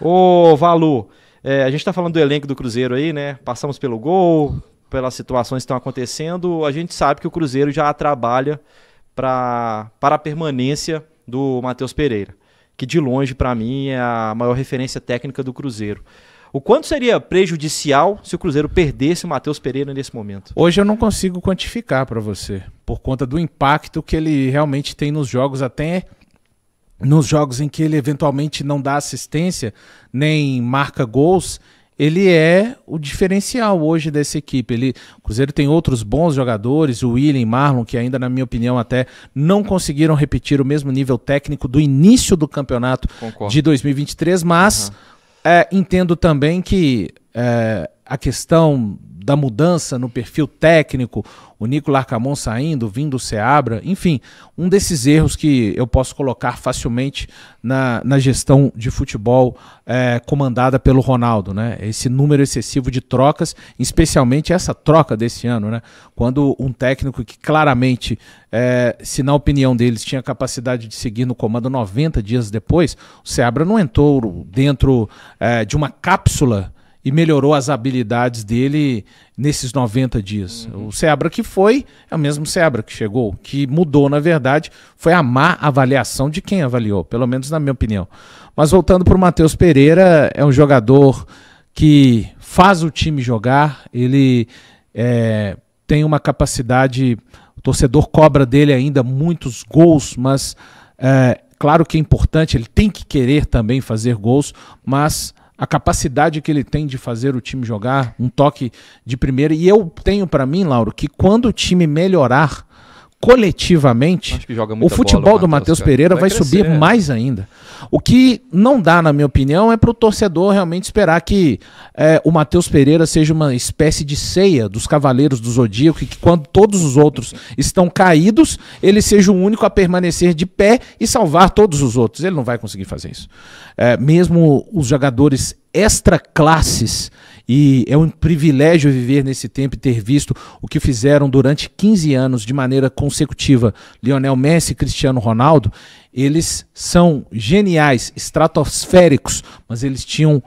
Ô, Valu, é, a gente está falando do elenco do Cruzeiro aí, né? Passamos pelo gol, pelas situações que estão acontecendo. A gente sabe que o Cruzeiro já trabalha pra, para a permanência do Matheus Pereira, que de longe, para mim, é a maior referência técnica do Cruzeiro. O quanto seria prejudicial se o Cruzeiro perdesse o Matheus Pereira nesse momento? Hoje eu não consigo quantificar para você, por conta do impacto que ele realmente tem nos jogos, até nos jogos em que ele eventualmente não dá assistência, nem marca gols, ele é o diferencial hoje dessa equipe. Ele, o Cruzeiro tem outros bons jogadores, o William Marlon, que ainda, na minha opinião, até não conseguiram repetir o mesmo nível técnico do início do campeonato Concordo. de 2023, mas uhum. é, entendo também que é, a questão da mudança no perfil técnico, o Nico Camon saindo, vindo o Seabra, enfim, um desses erros que eu posso colocar facilmente na, na gestão de futebol é, comandada pelo Ronaldo, né? Esse número excessivo de trocas, especialmente essa troca desse ano, né? Quando um técnico que claramente, é, se na opinião deles tinha capacidade de seguir no comando 90 dias depois, o Seabra não entrou dentro é, de uma cápsula e melhorou as habilidades dele nesses 90 dias. Uhum. O Sebra que foi é o mesmo Sebra que chegou. que mudou, na verdade, foi a má avaliação de quem avaliou, pelo menos na minha opinião. Mas voltando para o Matheus Pereira, é um jogador que faz o time jogar, ele é, tem uma capacidade. O torcedor cobra dele ainda muitos gols, mas é, claro que é importante, ele tem que querer também fazer gols, mas a capacidade que ele tem de fazer o time jogar, um toque de primeira. E eu tenho para mim, Lauro, que quando o time melhorar, coletivamente, o futebol bola, do Matheus Pereira vai, vai subir mais ainda. O que não dá, na minha opinião, é para o torcedor realmente esperar que é, o Matheus Pereira seja uma espécie de ceia dos Cavaleiros do Zodíaco, que quando todos os outros estão caídos, ele seja o único a permanecer de pé e salvar todos os outros. Ele não vai conseguir fazer isso. É, mesmo os jogadores extra classes e é um privilégio viver nesse tempo e ter visto o que fizeram durante 15 anos de maneira consecutiva Lionel Messi e Cristiano Ronaldo. Eles são geniais, estratosféricos, mas eles tinham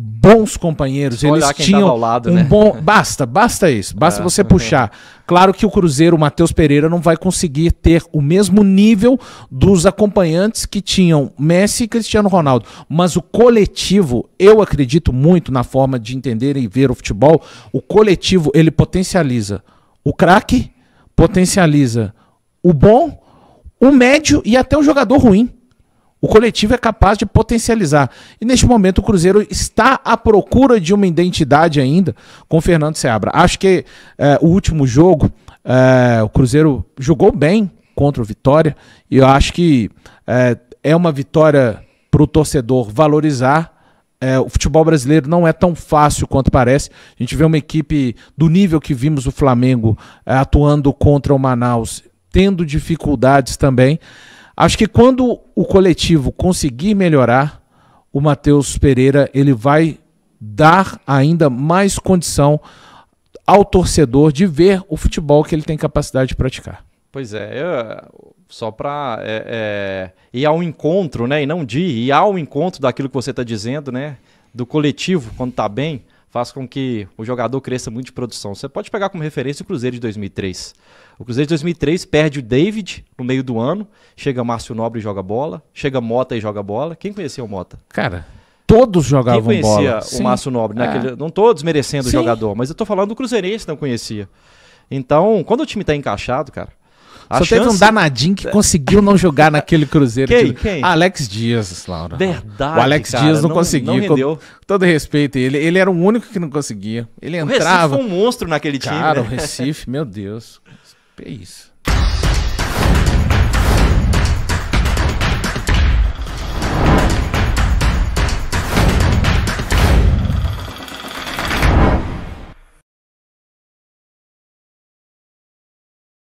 bons companheiros, eles tinham lado, um né? bom, basta, basta isso, basta é, você é puxar. É. Claro que o Cruzeiro, o Matheus Pereira não vai conseguir ter o mesmo nível dos acompanhantes que tinham Messi e Cristiano Ronaldo, mas o coletivo, eu acredito muito na forma de entender e ver o futebol, o coletivo ele potencializa o craque, potencializa o bom, o médio e até o jogador ruim. O coletivo é capaz de potencializar. E neste momento o Cruzeiro está à procura de uma identidade ainda com Fernando Seabra. Acho que é, o último jogo, é, o Cruzeiro jogou bem contra o Vitória. E eu acho que é, é uma vitória para o torcedor valorizar. o futebol brasileiro não é tão fácil quanto parece. A gente vê uma equipe do nível que vimos o Flamengo atuando contra o Manaus, tendo dificuldades também. Acho que quando o coletivo conseguir melhorar, o Matheus Pereira ele vai dar ainda mais condição ao torcedor de ver o futebol que ele tem capacidade de praticar. Pois é, eu, é, só para é, é, ir ao encontro, né? E não de ir ao encontro daquilo que você está dizendo, né? Do coletivo, quando está bem, faz com que o jogador cresça muito de produção. Você pode pegar como referência o Cruzeiro de 2003. O Cruzeiro de 2003 perde o David no meio do ano. Chega Márcio Nobre e joga bola. Chega Mota e joga bola. Quem conhecia o Mota? Cara, todos jogavam bola. Quem conhecia bola? o Sim. Márcio Nobre? Naquele, né? é. Não todos merecendo o jogador, mas eu tô falando do Cruzeirense não conhecia. Então, quando o time tá encaixado, cara, a Só chance... teve um danadinho que conseguiu não jogar naquele Cruzeiro. Quem? Quem? Alex Dias, Laura. Verdade. O Alex cara, Dias não, não conseguia. Não rendeu. Com todo respeito, ele, ele era o único que não conseguia. Ele entrava. O Recife foi um monstro naquele time. Cara, né? o Recife, meu Deus. é isso.